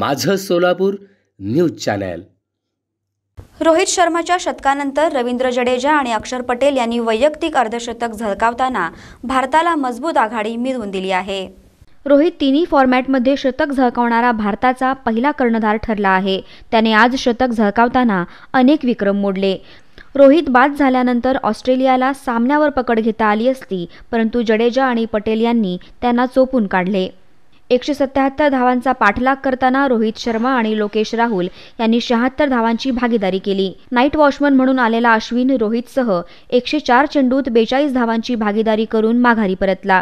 माझं Solapur news channel Rohit शर्माच्या शतकानंतर रवींद्र जडेजा आणि अक्षर पटेल यांनी वैयक्तिक अर्धशतक झळकावताना भारताला मजबूत आघाडी मिळवून दिली आहे रोहित तिन्ही फॉर्मॅटमध्ये शतक झळकावणारा भारताचा पहिला कर्णधार ठरला आहे त्याने आज शतक झळकावताना अनेक विक्रम मोडले रोहित बाद झाल्यानंतर ऑस्ट्रेलियाला सामन्यावर पकड घेता आली असती परंतु जडेजा आणि पटेल यांनी त्यांना चोपून काढले एकशे सत्याहत्तर धावांचा पाठलाग करताना रोहित शर्मा आणि लोकेश राहुल यांनी शहात्तर धावांची भागीदारी केली नाईट वॉचमन म्हणून आलेला अश्विन रोहितसह एकशे चार चेंडूत बेचाळीस धावांची भागीदारी करून माघारी परतला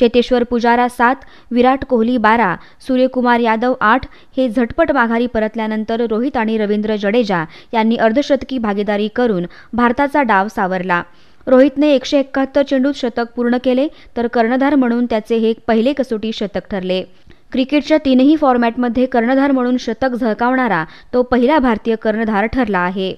चेतेश्वर पुजारा सात विराट कोहली बारा सूर्यकुमार यादव आठ हे झटपट माघारी परतल्यानंतर रोहित आणि रवींद्र जडेजा यांनी अर्धशतकी भागीदारी करून भारताचा डाव सावरला रोहितने एकशे एकाहत्तर चेंडूत शतक पूर्ण केले तर कर्णधार म्हणून त्याचे हे पहिले कसोटी शतक ठरले क्रिकेटच्या तीनही फॉर्मॅटमध्ये कर्णधार म्हणून शतक झळकावणारा तो पहिला भारतीय कर्णधार ठरला आहे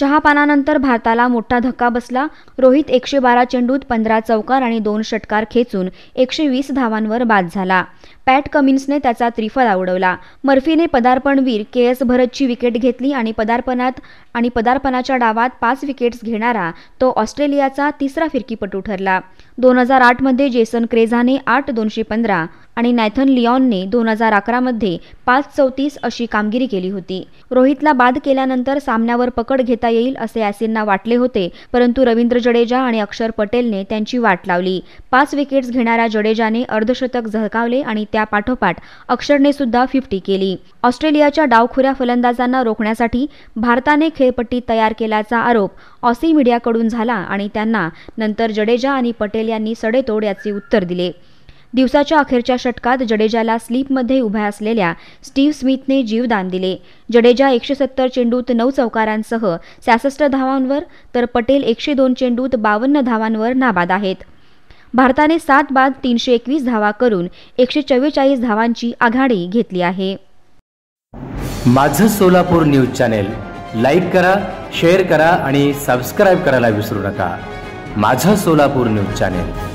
चहापानानंतर भारताला मोठा धक्का बसला रोहित एकशे बारा चेंडूत पंधरा चौकार आणि दोन षटकार खेचून एकशे वीस धावांवर बाद झाला पॅट कमिन्सने त्याचा त्रिफळा उडवला मर्फीने पदार्पणवीर के एस भरतची विकेट घेतली आणि पदार्पणात आणि पदार्पणाच्या डावात पाच विकेट्स घेणारा तो ऑस्ट्रेलियाचा तिसरा फिरकीपटू ठरला दोन हजार आठमध्ये जेसन क्रेझाने आठ दोनशे पंधरा आणि नॅथन लिऑनने दोन हजार अकरामध्ये पाच चौतीस अशी कामगिरी केली होती रोहितला बाद केल्यानंतर सामन्यावर पकड घेत घेता येईल असे यासिनना वाटले होते परंतु रवींद्र जडेजा आणि अक्षर पटेलने त्यांची वाट लावली पाच विकेट्स घेणाऱ्या जडेजाने अर्धशतक झळकावले आणि त्यापाठोपाठ अक्षरने सुद्धा फिफ्टी केली ऑस्ट्रेलियाच्या डावखुऱ्या फलंदाजांना रोखण्यासाठी भारताने खेळपट्टी तयार केल्याचा आरोप ऑसी मीडियाकडून झाला आणि त्यांना नंतर जडेजा आणि पटेल यांनी सडेतोड याचे उत्तर दिले दिवसाच्या अखेरच्या षटकात जडेजाला स्लीपमध्ये उभ्या असलेल्या स्टीव्ह स्मिथने जीवदान दिले जडेजा एकशे सत्तर चेंडूत नऊ चौकारांसह सहासष्ट धावांवर तर पटेल एकशे दोन चेंडूत बावन्न धावांवर नाबाद आहेत भारताने सात बाद तीनशे एकवीस धावा करून एकशे चव्वेचाळीस धावांची आघाडी घेतली आहे माझं सोलापूर न्यूज चॅनेल लाईक करा शेअर करा आणि सबस्क्राईब करायला विसरू नका माझं सोलापूर न्यूज चॅनेल